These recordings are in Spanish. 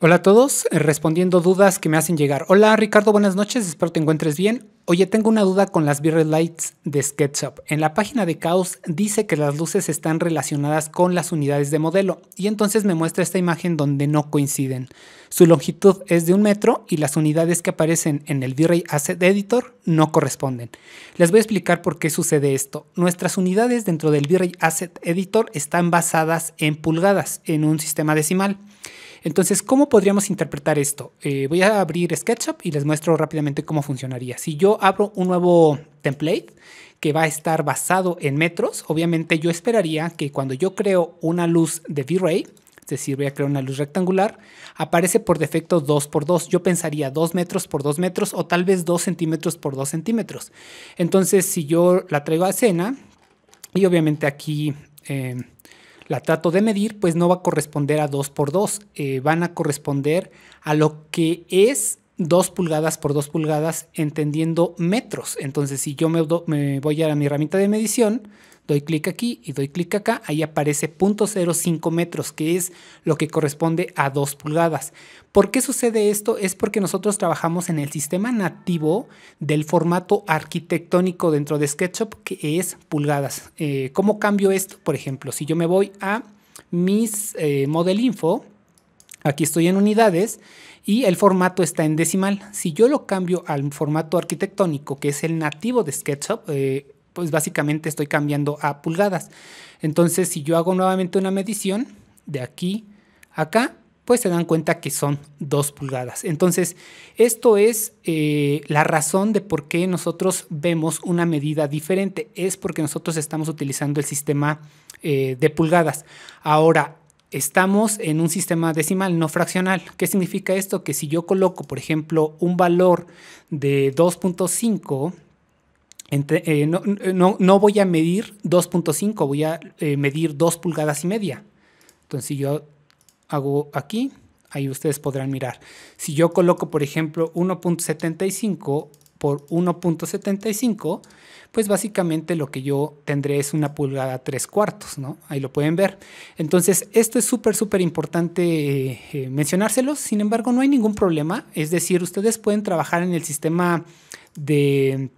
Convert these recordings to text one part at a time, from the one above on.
Hola a todos, eh, respondiendo dudas que me hacen llegar. Hola Ricardo, buenas noches, espero te encuentres bien. Oye, tengo una duda con las V-Ray Lights de SketchUp. En la página de Chaos dice que las luces están relacionadas con las unidades de modelo y entonces me muestra esta imagen donde no coinciden. Su longitud es de un metro y las unidades que aparecen en el V-Ray Asset Editor no corresponden. Les voy a explicar por qué sucede esto. Nuestras unidades dentro del V-Ray Asset Editor están basadas en pulgadas en un sistema decimal. Entonces, ¿cómo podríamos interpretar esto? Eh, voy a abrir SketchUp y les muestro rápidamente cómo funcionaría. Si yo abro un nuevo template que va a estar basado en metros, obviamente yo esperaría que cuando yo creo una luz de V-Ray, es decir, voy a crear una luz rectangular, aparece por defecto 2 por 2. Yo pensaría 2 metros por 2 metros o tal vez 2 centímetros por 2 centímetros. Entonces, si yo la traigo a escena, y obviamente aquí eh, la trato de medir, pues no va a corresponder a 2 por 2, eh, van a corresponder a lo que es 2 pulgadas por 2 pulgadas, entendiendo metros. Entonces, si yo me, voy a mi herramienta de medición, doy clic aquí y doy clic acá, ahí aparece 0.05 metros, que es lo que corresponde a 2 pulgadas. ¿Por qué sucede esto? Es porque nosotros trabajamos en el sistema nativo del formato arquitectónico dentro de SketchUp, que es pulgadas. Eh, ¿Cómo cambio esto? Por ejemplo, si yo me voy a mis eh, model info, Aquí estoy en unidades y el formato está en decimal. Si yo lo cambio al formato arquitectónico, que es el nativo de SketchUp, eh, pues básicamente estoy cambiando a pulgadas. Entonces, si yo hago nuevamente una medición de aquí a acá, pues se dan cuenta que son dos pulgadas. Entonces, esto es eh, la razón de por qué nosotros vemos una medida diferente. Es porque nosotros estamos utilizando el sistema eh, de pulgadas. Ahora, estamos en un sistema decimal, no fraccional. ¿Qué significa esto? Que si yo coloco, por ejemplo, un valor de 2.5, eh, no, no, voy a medir 2.5, voy a eh, medir 2 pulgadas y media. Entonces, si yo hago aquí, ahí ustedes podrán mirar. Si yo coloco, por ejemplo, 1.75, por 1.75, pues básicamente lo que yo tendré es una pulgada tres cuartos, ¿no? Ahí lo pueden ver. Entonces, esto es súper, súper importante eh, eh, mencionárselos. Sin embargo, no hay ningún problema. Es decir, ustedes pueden trabajar en el sistema de,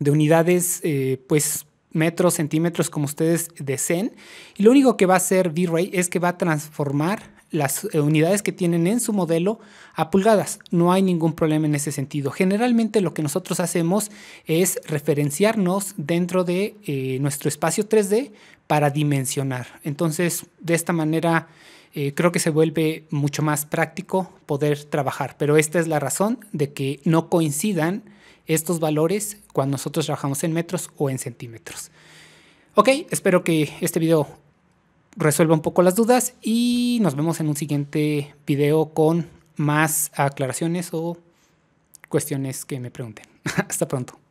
unidades, eh, pues metros, centímetros, como ustedes deseen. Y lo único que va a hacer V-Ray es que va a transformar las eh, unidades que tienen en su modelo a pulgadas. No hay ningún problema en ese sentido. Generalmente lo que nosotros hacemos es referenciarnos dentro de eh, nuestro espacio 3D para dimensionar. Entonces, de esta manera... Eh, creo que se vuelve mucho más práctico poder trabajar, pero esta es la razón de que no coincidan estos valores cuando nosotros trabajamos en metros o en centímetros. Ok, espero que este video resuelva un poco las dudas y nos vemos en un siguiente video con más aclaraciones o cuestiones que me pregunten. Hasta pronto.